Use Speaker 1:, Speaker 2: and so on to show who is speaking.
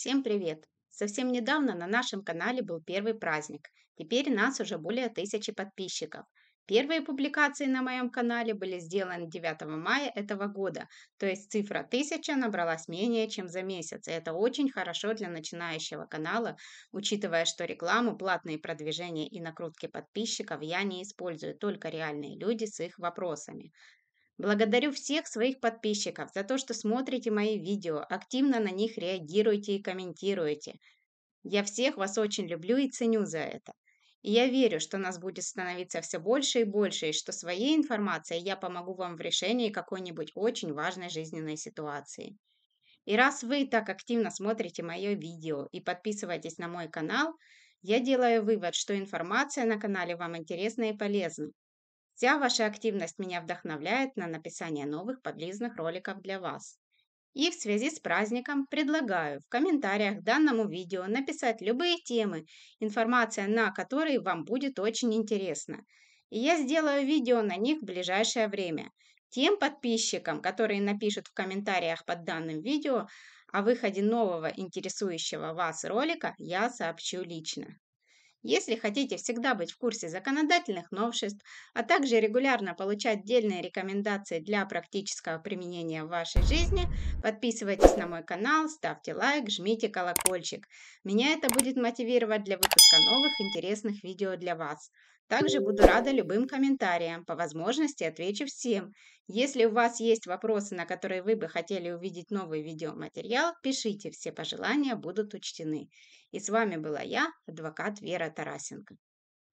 Speaker 1: Всем привет! Совсем недавно на нашем канале был первый праздник. Теперь нас уже более тысячи подписчиков. Первые публикации на моем канале были сделаны 9 мая этого года, то есть цифра 1000 набралась менее чем за месяц, и это очень хорошо для начинающего канала, учитывая, что рекламу, платные продвижения и накрутки подписчиков я не использую, только реальные люди с их вопросами. Благодарю всех своих подписчиков за то, что смотрите мои видео, активно на них реагируете и комментируете. Я всех вас очень люблю и ценю за это. И я верю, что нас будет становиться все больше и больше, и что своей информацией я помогу вам в решении какой-нибудь очень важной жизненной ситуации. И раз вы так активно смотрите мое видео и подписываетесь на мой канал, я делаю вывод, что информация на канале вам интересна и полезна. Вся ваша активность меня вдохновляет на написание новых подлизных роликов для вас. И в связи с праздником предлагаю в комментариях к данному видео написать любые темы, информация на которые вам будет очень интересна. И я сделаю видео на них в ближайшее время. Тем подписчикам, которые напишут в комментариях под данным видео о выходе нового интересующего вас ролика, я сообщу лично. Если хотите всегда быть в курсе законодательных новшеств, а также регулярно получать отдельные рекомендации для практического применения в вашей жизни, подписывайтесь на мой канал, ставьте лайк, жмите колокольчик. Меня это будет мотивировать для выпуска новых интересных видео для вас. Также буду рада любым комментариям, по возможности отвечу всем. Если у вас есть вопросы, на которые вы бы хотели увидеть новый видеоматериал, пишите, все пожелания будут учтены. И с вами была я, адвокат Вера Тарасенко.